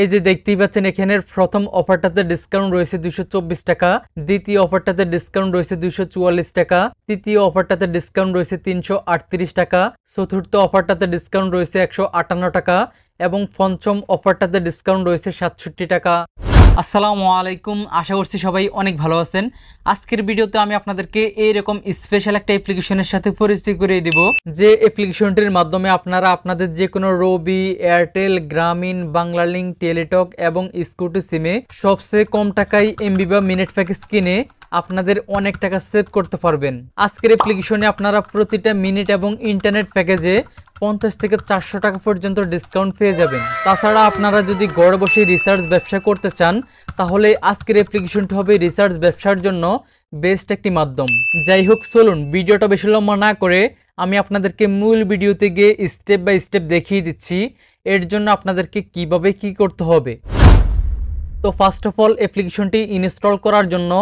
এই যে দেখতেই পাচ্ছেন এখানের প্রথম অফারটাতে ডিসকাউন্ট রয়েছে দুইশো টাকা দ্বিতীয় অফারটাতে ডিসকাউন্ট রয়েছে দুইশো টাকা তৃতীয় অফারটাতে ডিসকাউন্ট রয়েছে তিনশো টাকা চতুর্থ অফারটাতে ডিসকাউন্ট রয়েছে একশো টাকা এবং পঞ্চম অফারটাতে ডিসকাউন্ট রয়েছে সাতষট্টি টাকা আসসালামু আলাইকুম আশা করছি সবাই অনেক ভালো আছেন আজকের ভিডিওতে আমি আপনাদেরকে এইরকম স্পেশাল একটা অ্যাপ্লিকেশনের সাথে পরিচয় করিয়ে দিব যে অ্যাপ্লিকেশনটির মাধ্যমে আপনারা আপনাদের যে কোনো Robi Airtel Grameen link Teletalk এবং স্কুটি সিমে সবচেয়ে কম টাকায় এমবি বা মিনিট প্যাকেজ কিনে আপনাদের অনেক টাকা সেভ করতে পারবেন আজকের অ্যাপ্লিকেশনে আপনারা প্রতিটা মিনিট এবং ইন্টারনেট প্যাকেজে পঞ্চাশ থেকে চারশো টাকা পর্যন্ত ডিসকাউন্ট পেয়ে যাবেন তাছাড়া আপনারা যদি গড় বসে রিসার্চ ব্যবসা করতে চান তাহলে আজকের অ্যাপ্লিকেশনটি হবে রিসার্চ ব্যবসার জন্য বেস্ট একটি মাধ্যম যাই হোক চলুন ভিডিওটা বেশি লম্বা না করে আমি আপনাদেরকে মূল ভিডিওতে গিয়ে স্টেপ বাই স্টেপ দেখিয়ে দিচ্ছি এর জন্য আপনাদেরকে কিভাবে কি করতে হবে তো ফার্স্ট অফ অল অ্যাপ্লিকেশনটি ইনস্টল করার জন্য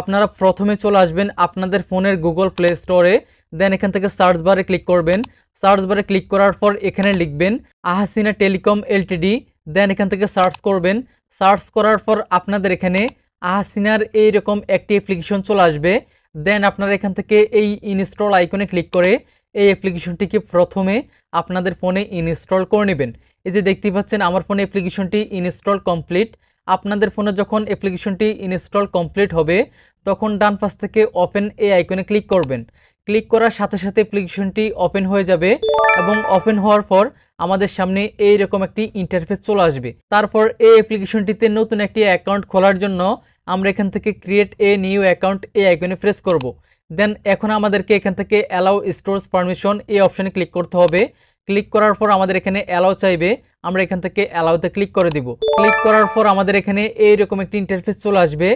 আপনারা প্রথমে চলে আসবেন আপনাদের ফোনের গুগল প্লে স্টোরে দেন এখান থেকে সার্চ বারে ক্লিক করবেন সার্চ বারে ক্লিক করার পর এখানে লিখবেন আহাসিনা টেলিকম এলটিডি দেন এখান থেকে সার্চ করবেন সার্চ করার পর আপনাদের এখানে আহাসিনার এইরকম একটি অ্যাপ্লিকেশন চলে আসবে দেন আপনারা এখান থেকে এই ইনস্টল আইকনে ক্লিক করে এই অ্যাপ্লিকেশনটিকে প্রথমে আপনাদের ফোনে ইনস্টল করে নেবেন এই যে দেখতে পাচ্ছেন আমার ফোনে অ্যাপ্লিকেশনটি ইনস্টল কমপ্লিট আপনাদের ফোনে যখন অ্যাপ্লিকেশনটি ইনস্টল কমপ্লিট হবে তখন ডান পাশ থেকে ওপেন এই আইকনে ক্লিক করবেন ক্লিক করার সাথে সাথে অ্যাপ্লিকেশনটি ওপেন হয়ে যাবে এবং ওপেন হওয়ার পর আমাদের সামনে এই রকম একটি ইন্টারফেস চলে আসবে তারপর এই অ্যাপ্লিকেশনটিতে নতুন একটি অ্যাকাউন্ট খোলার জন্য আমরা এখান থেকে ক্রিয়েট এ নিউ অ্যাকাউন্ট এই আইকনে প্রেস করব দেন এখন আমাদেরকে এখান থেকে অ্যালাউ স্টোরস পারমিশন এই অপশানে ক্লিক করতে হবে ক্লিক করার পর আমাদের এখানে অ্যালাউ চাইবে আমরা এখান থেকে অ্যালাউতে ক্লিক করে দিব ক্লিক করার পর আমাদের এখানে এইরকম একটি ইন্টারফেস চলে আসবে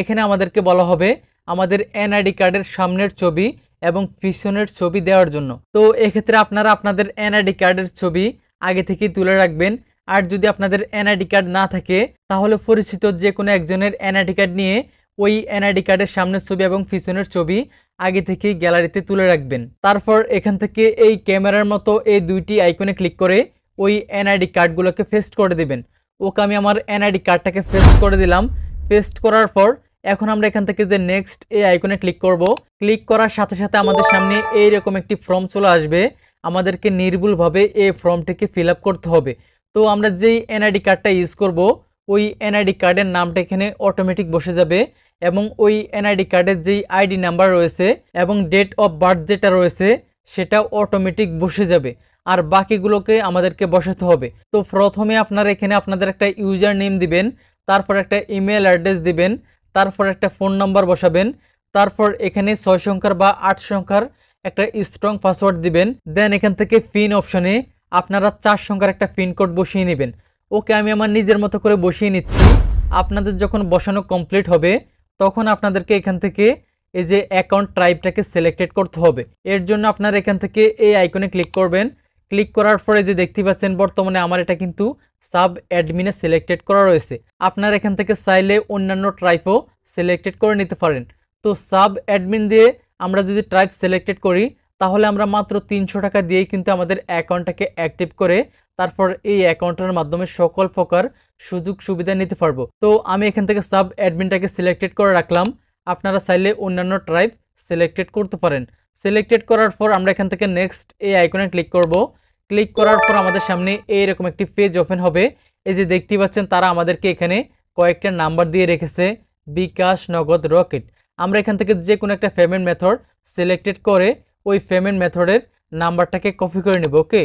এখানে আমাদেরকে বলা হবে আমাদের এনআইডি কার্ডের সামনের ছবি এবং পিছনের ছবি দেওয়ার জন্য তো এক্ষেত্রে আপনারা আপনাদের এনআইডি কার্ডের ছবি আগে থেকেই তুলে রাখবেন আর যদি আপনাদের এনআইডি কার্ড না থাকে তাহলে পরিচিত যে কোনো একজনের এনআইডি কার্ড নিয়ে ওই এনআইডি কার্ডের সামনের ছবি এবং পিছনের ছবি আগে থেকেই গ্যালারিতে তুলে রাখবেন তারপর এখান থেকে এই ক্যামেরার মতো এই দুইটি আইকনে ক্লিক করে ওই এনআইডি কার্ডগুলোকে ফেস্ট করে দেবেন ওকে আমি আমার এনআইডি কার্ডটাকে ফেস্ট করে দিলাম ফেস্ট করার পর এখন আমরা এখান থেকে যে নেক্সট এই আইকনে ক্লিক করব ক্লিক করার সাথে সাথে আমাদের সামনে এই রকম একটি ফর্ম চলে আসবে আমাদেরকে নির্ভুলভাবে এই ফর্মটিকে ফিল করতে হবে তো আমরা যেই এনআইডি কার্ডটা ইউজ করব ওই এনআইডি কার্ডের নামটা এখানে অটোমেটিক বসে যাবে এবং ওই এনআইডি কার্ডের যেই আইডি নাম্বার রয়েছে এবং ডেট অফ বার্থ যেটা রয়েছে সেটাও অটোমেটিক বসে যাবে আর বাকিগুলোকে আমাদেরকে বসাতে হবে তো প্রথমে আপনারা এখানে আপনাদের একটা ইউজার নেম দিবেন তারপর একটা ইমেল অ্যাড্রেস দিবেন তারপর একটা ফোন নাম্বার বসাবেন তারপর এখানে ছয় সংখ্যার বা আট সংখ্যার একটা স্ট্রং পাসওয়ার্ড দিবেন দেন এখান থেকে পিন অপশনে আপনারা চার সংখ্যার একটা পিন কোড বসিয়ে নেবেন ওকে আমি আমার নিজের মতো করে বসিয়ে নিচ্ছি আপনাদের যখন বসানো কমপ্লিট হবে তখন আপনাদেরকে এখান থেকে এই যে অ্যাকাউন্ট ট্রাইবটাকে সিলেক্টেড করতে হবে এর জন্য আপনারা এখান থেকে এই আইকনে ক্লিক করবেন ক্লিক করার পরে যে দেখতে পাচ্ছেন বর্তমানে আমার এটা কিন্তু সাব অ্যাডমিনে সিলেক্টেড করা রয়েছে আপনারা এখান থেকে চাইলে অন্যান্য ট্রাইপও সিলেক্টেড করে নিতে পারেন তো সাব অ্যাডমিন দিয়ে আমরা যদি ট্রাইপ সিলেক্টেড করি তাহলে আমরা মাত্র তিনশো টাকা দিয়েই কিন্তু আমাদের অ্যাকাউন্টটাকে অ্যাক্টিভ করে তারপর এই অ্যাকাউন্টের মাধ্যমে সকল প্রকার সুযোগ সুবিধা নিতে পারবো তো আমি এখান থেকে সাব অ্যাডমিনটাকে সিলেক্টেড করে রাখলাম আপনারা চাইলে অন্যান্য ট্রাইব সিলেক্টেড করতে পারেন সিলেক্টেড করার পর আমরা এখান থেকে নেক্সট এই আইকনে ক্লিক করব ক্লিক করার পর আমাদের সামনে এইরকম একটি পেজ ওপেন হবে এই যে দেখতে পাচ্ছেন তারা আমাদেরকে এখানে কয়েকটা নাম্বার দিয়ে রেখেছে বিকাশ নগদ রকেট আমরা এখান থেকে যে কোনো একটা পেমেন্ট মেথড সিলেক্টেড করে ওই পেমেন্ট মেথডের নাম্বারটাকে কপি করে নেব ওকে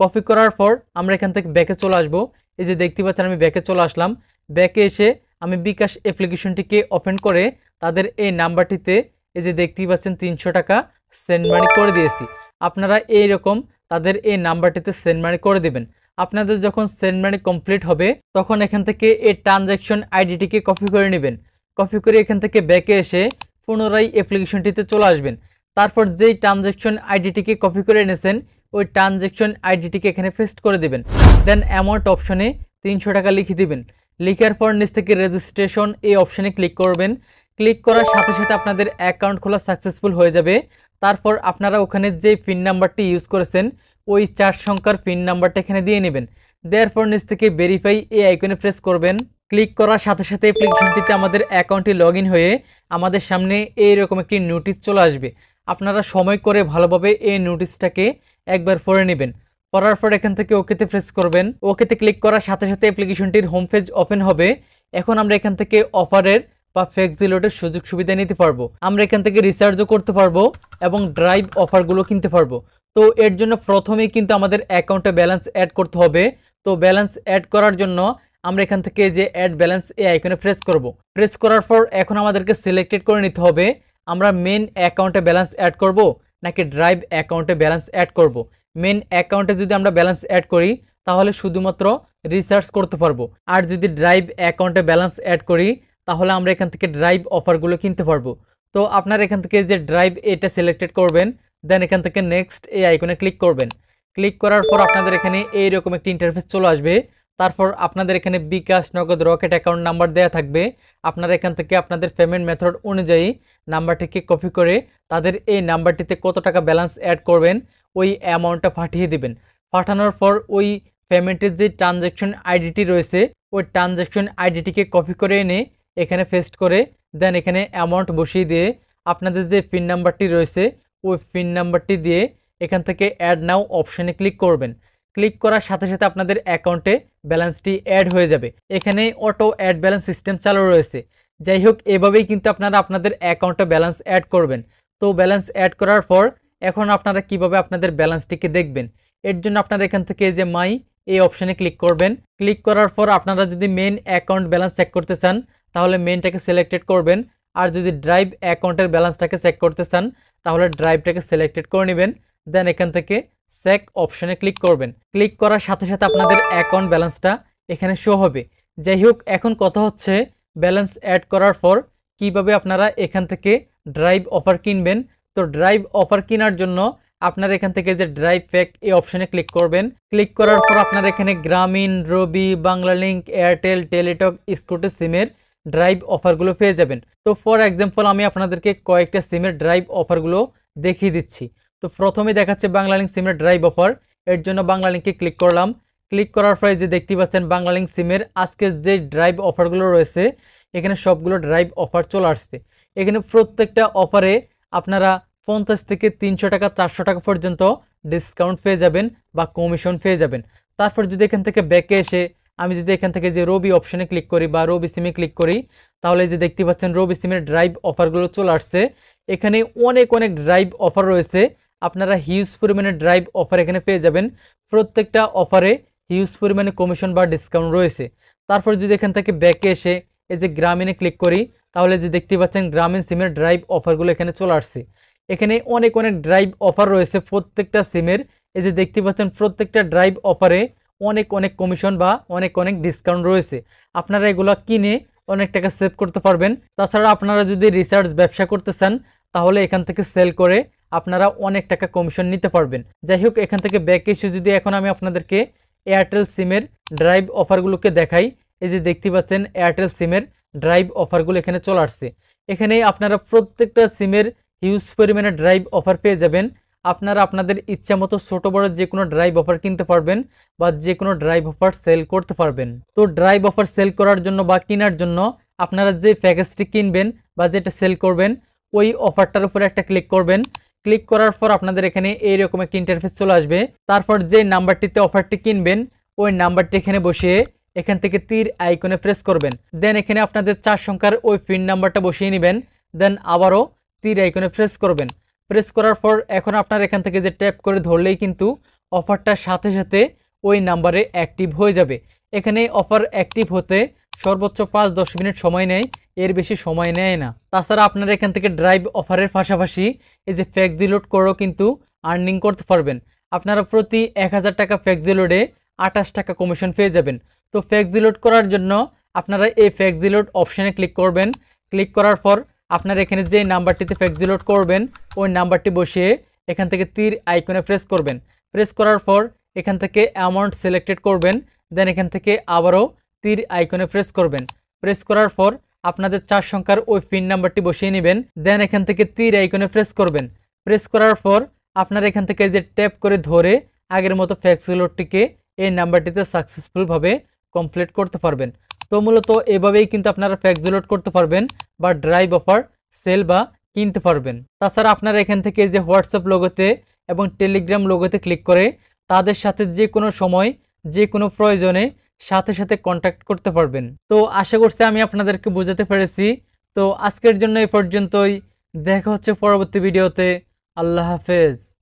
কপি করার পর আমরা এখান থেকে ব্যাকে চলে আসব এই যে দেখতে পাচ্ছেন আমি ব্যাকে চলে আসলাম ব্যাকে এসে আমি বিকাশ অ্যাপ্লিকেশনটিকে ওপেন করে তাদের এই নাম্বারটিতে এই যে দেখতেই পাচ্ছেন তিনশো টাকা সেন্ড মানি করে দিয়েছি আপনারা এই রকম তাদের এই নাম্বারটিতে সেন্ড মানি করে দেবেন আপনাদের যখন সেন্ড মানি কমপ্লিট হবে তখন এখান থেকে এই ট্রানজ্যাকশন আইডিটিকে কপি করে নেবেন কপি করে এখান থেকে ব্যাকে এসে পুনরায় অ্যাপ্লিকেশনটিতে চলে আসবেন তারপর যেই ট্রানজ্যাকশন আইডিটিকে কপি করে এনেছেন ওই ট্রানজ্যাকশন আইডিটিকে এখানে ফেস্ট করে দেবেন দেন অ্যামাউন্ট অপশনে তিনশো টাকা লিখে দেবেন লিখার পর নিচ থেকে রেজিস্ট্রেশন এই অপশানে ক্লিক করবেন ক্লিক করার সাথে সাথে আপনাদের অ্যাকাউন্ট খোলা সাকসেসফুল হয়ে যাবে তারপর আপনারা ওখানে যে পিন নাম্বারটি ইউজ করেছেন ওই চার সংখ্যার পিন নাম্বারটা এখানে দিয়ে নেবেন দেওয়ার পর নিচ থেকে ভেরিফাই এই আইকনে প্রেস করবেন ক্লিক করার সাথে সাথে অ্যাপ্লিকেশনটিতে আমাদের অ্যাকাউন্টে লগ হয়ে আমাদের সামনে এইরকম একটি নোটিশ চলে আসবে আপনারা সময় করে ভালোভাবে এই নোটিশটাকে একবার পড়ে নেবেন পড়ার পর এখান থেকে ওকেতে প্রেস করবেন ওকেতে ক্লিক করার সাথে সাথে অ্যাপ্লিকেশনটির হোম পেজ ওপেন হবে এখন আমরা এখান থেকে অফারের বা ফ্লেক্সিলোডের সুযোগ সুবিধা নিতে পারবো আমরা এখান থেকে রিচার্জও করতে পারবো এবং ড্রাইভ অফারগুলো কিনতে পারবো তো এর জন্য প্রথমেই কিন্তু আমাদের অ্যাকাউন্টে ব্যালেন্স অ্যাড করতে হবে তো ব্যালেন্স অ্যাড করার জন্য আমরা এখান থেকে যে অ্যাড ব্যালেন্স এই আইকনে প্রেস করব। প্রেস করার পর এখন আমাদেরকে সিলেক্টেড করে নিতে হবে আমরা মেন অ্যাকাউন্টে ব্যালেন্স অ্যাড করব নাকি ড্রাইভ অ্যাকাউন্টে ব্যালেন্স অ্যাড করব। মেন অ্যাকাউন্টে যদি আমরা ব্যালেন্স অ্যাড করি তাহলে শুধুমাত্র রিসার্চ করতে পারবো আর যদি ড্রাইভ অ্যাকাউন্টে ব্যালেন্স অ্যাড করি তাহলে আমরা এখান থেকে ড্রাইভ অফারগুলো কিনতে পারবো তো আপনার এখান থেকে যে ড্রাইভ এটা সিলেক্টেড করবেন দেন এখান থেকে নেক্সট এই আইকনে ক্লিক করবেন ক্লিক করার পর আপনাদের এখানে এইরকম একটি ইন্টারফেস চলে আসবে তারপর আপনাদের এখানে বিকাশ নগদ রকেট অ্যাকাউন্ট নাম্বার দেয়া থাকবে আপনারা এখান থেকে আপনাদের পেমেন্ট মেথড অনুযায়ী নাম্বারটিকে কপি করে তাদের এই নাম্বারটিতে কত টাকা ব্যালেন্স অ্যাড করবেন ওই অ্যামাউন্টটা পাঠিয়ে দিবেন পাঠানোর পর ওই পেমেন্টের যে ট্রানজ্যাকশন আইডিটি রয়েছে ওই ট্রানজ্যাকশন আইডিটিকে কপি করে এনে এখানে ফেস্ট করে দেন এখানে অ্যামাউন্ট বসিয়ে দিয়ে আপনাদের যে পিন নাম্বারটি রয়েছে ওই পিন নাম্বারটি দিয়ে এখান থেকে অ্যাড নাও অপশানে ক্লিক করবেন ক্লিক করার সাথে সাথে আপনাদের অ্যাকাউন্টে ব্যালেন্সটি অ্যাড হয়ে যাবে এখানে অটো অ্যাড ব্যালেন্স সিস্টেম চালু রয়েছে যাই হোক এভাবেই কিন্তু আপনারা আপনাদের অ্যাকাউন্টে ব্যালেন্স অ্যাড করবেন তো ব্যালেন্স অ্যাড করার পর এখন আপনারা কিভাবে আপনাদের ব্যালেন্সটিকে দেখবেন এর জন্য আপনারা এখান থেকে যে মাই এই অপশানে ক্লিক করবেন ক্লিক করার পর আপনারা যদি মেন অ্যাকাউন্ট ব্যালেন্স চেক করতে চান তাহলে মেনটাকে সিলেক্টেড করবেন আর যদি ড্রাইভ অ্যাকাউন্টের ব্যালেন্সটাকে চেক করতে চান তাহলে ড্রাইভটাকে সিলেক্টেড করে নেবেন দেন এখান থেকে সেক অপশনে ক্লিক করবেন ক্লিক করার সাথে সাথে আপনাদের অ্যাকাউন্ট ব্যালেন্সটা এখানে শো হবে যাই হোক এখন কথা হচ্ছে ব্যালেন্স অ্যাড করার পর কিভাবে আপনারা এখান থেকে ড্রাইভ অফার কিনবেন তো ড্রাইভ অফার কেনার জন্য আপনার এখান থেকে যে ড্রাইভ প্যাক এই অপশানে ক্লিক করবেন ক্লিক করার পর আপনার এখানে Grameen Robi Banglalink Airtel Teletalk Skitto সিমের ড্রাইভ অফারগুলো পেয়ে যাবেন তো ফর এক্সাম্পল আমি আপনাদেরকে কয়েকটা সিমের ড্রাইভ অফারগুলো দেখিয়ে দিচ্ছি তো প্রথমে দেখাচ্ছে বাংলালিঙ্ক সিমের ড্রাইভ অফার এর জন্য বাংলালিঙ্কে ক্লিক করলাম ক্লিক করার পরে যে দেখতে পাচ্ছেন বাংলালিঙ্ক সিমের আজকের যে ড্রাইভ অফারগুলো রয়েছে এখানে সবগুলো ড্রাইভ অফার চলে আসছে এখানে প্রত্যেকটা অফারে আপনারা পঞ্চাশ থেকে তিনশো টাকা চারশো টাকা পর্যন্ত ডিসকাউন্ট পেয়ে যাবেন বা কমিশন পেয়ে যাবেন তারপর যদি এখান থেকে ব্যাকে এসে আমি যদি এখান থেকে যে রবি অপশনে ক্লিক করি বা রবি সিমে ক্লিক করি তাহলে যে দেখতে পাচ্ছেন রবি সিমের ড্রাইভ অফারগুলো চলে আসছে এখানে অনেক অনেক ড্রাইভ অফার রয়েছে আপনারা হিউজ পরিমাণে ড্রাইভ অফার এখানে পেয়ে যাবেন প্রত্যেকটা অফারে হিউজ পরিমাণে কমিশন বা ডিসকাউন্ট রয়েছে তারপর যদি এখান থেকে ব্যাকে এসে এই যে গ্রামীণে ক্লিক করি তাহলে যে দেখতে পাচ্ছেন গ্রামীণ সিমের ড্রাইভ অফারগুলো এখানে চলে আসছে এখানে অনেক অনেক ড্রাইভ অফার রয়েছে প্রত্যেকটা সিমের এই যে দেখতে পাচ্ছেন প্রত্যেকটা ড্রাইভ অফারে অনেক অনেক কমিশন বা অনেক অনেক ডিসকাউন্ট রয়েছে আপনারা এগুলো কিনে অনেক টাকা সেভ করতে পারবেন তাছাড়া আপনারা যদি রিসার্চ ব্যবসা করতে চান তাহলে এখান থেকে সেল করে আপনারা অনেক টাকা কমিশন নিতে পারবেন যাই হোক এখান থেকে ব্যাক এসে যদি এখন আমি আপনাদেরকে এয়ারটেল সিমের ড্রাইভ অফারগুলোকে দেখাই এই যে দেখতে পাচ্ছেন এয়ারটেল সিমের ড্রাইভ অফারগুলো এখানে চলে আসছে এখানে আপনারা প্রত্যেকটা সিমের হিউজ পরিমাণে ড্রাইভ অফার পেয়ে যাবেন আপনারা আপনাদের ইচ্ছা মতো ছোটো বড় যে কোনো ড্রাইভ অফার কিনতে পারবেন বা যে কোনো ড্রাইভ অফার সেল করতে পারবেন তো ড্রাইভ অফার সেল করার জন্য বা কেনার জন্য আপনারা যে প্যাকেজটি কিনবেন বা যেটা সেল করবেন ওই অফারটার উপরে একটা ক্লিক করবেন ক্লিক করার পর আপনাদের এখানে এইরকম একটি ইন্টারফেস চলে আসবে তারপর যে নাম্বারটিতে অফারটি কিনবেন ওই নাম্বারটি এখানে বসিয়ে এখান থেকে তীর আইকনে প্রেস করবেন দেন এখানে আপনাদের চার সংখ্যার ওই পিন নাম্বারটা বসিয়ে নেবেন দেন আবারও তীর আইকনে প্রেস করবেন প্রেস করার পর এখন আপনার এখান থেকে যে ট্যাপ করে ধরলেই কিন্তু অফারটার সাথে সাথে ওই নাম্বারে অ্যাক্টিভ হয়ে যাবে এখানে অফার অ্যাক্টিভ হতে সর্বোচ্চ পাঁচ দশ মিনিট সময় নেয় এর বেশি সময় নেয় না তাছাড়া আপনারা এখান থেকে ড্রাইভ অফারের পাশাপাশি এই যে ফ্যাক্সি লোড করেও কিন্তু আর্নিং করতে পারবেন আপনারা প্রতি এক হাজার টাকা ফ্যাক্সি লোডে আঠাশ টাকা কমিশন পেয়ে যাবেন তো ফ্যাক্সি লোড করার জন্য আপনারা এই ফ্যাক্সি লোড অপশানে ক্লিক করবেন ক্লিক করার পর আপনার এখানে যে নাম্বারটিতে ফ্যাক্সি লোড করবেন ওই নাম্বারটি বসিয়ে এখান থেকে তীর আইকনে প্রেস করবেন প্রেস করার পর এখান থেকে অ্যামাউন্ট সিলেক্টেড করবেন দেন এখান থেকে আবারও তীর আইকনে প্রেস করবেন প্রেস করার পর আপনাদের চার সংখ্যার ওই পিন নাম্বারটি বসিয়ে নেবেন দেন এখান থেকে তীর আইকনে প্রেস করবেন প্রেস করার পর আপনারা এখান থেকে যে ট্যাপ করে ধরে আগের মতো ফ্যাক্সগুলোটিকে এই নাম্বারটিতে সাকসেসফুলভাবে কমপ্লিট করতে পারবেন তো মূলত এভাবেই কিন্তু আপনারা ফ্যাক্স লোড করতে পারবেন বা ড্রাইভ অফার সেল বা কিনতে পারবেন তাছাড়া আপনারা এখান থেকে যে হোয়াটসঅ্যাপ লোগোতে এবং টেলিগ্রাম লোগোতে ক্লিক করে তাদের সাথে যে কোনো সময় যে কোনো প্রয়োজনে সাথে সাথে কন্ট্যাক্ট করতে পারবেন তো আশা করছি আমি আপনাদেরকে বোঝাতে পেরেছি তো আজকের জন্য এই পর্যন্তই দেখা হচ্ছে পরবর্তী ভিডিওতে আল্লাহ হাফেজ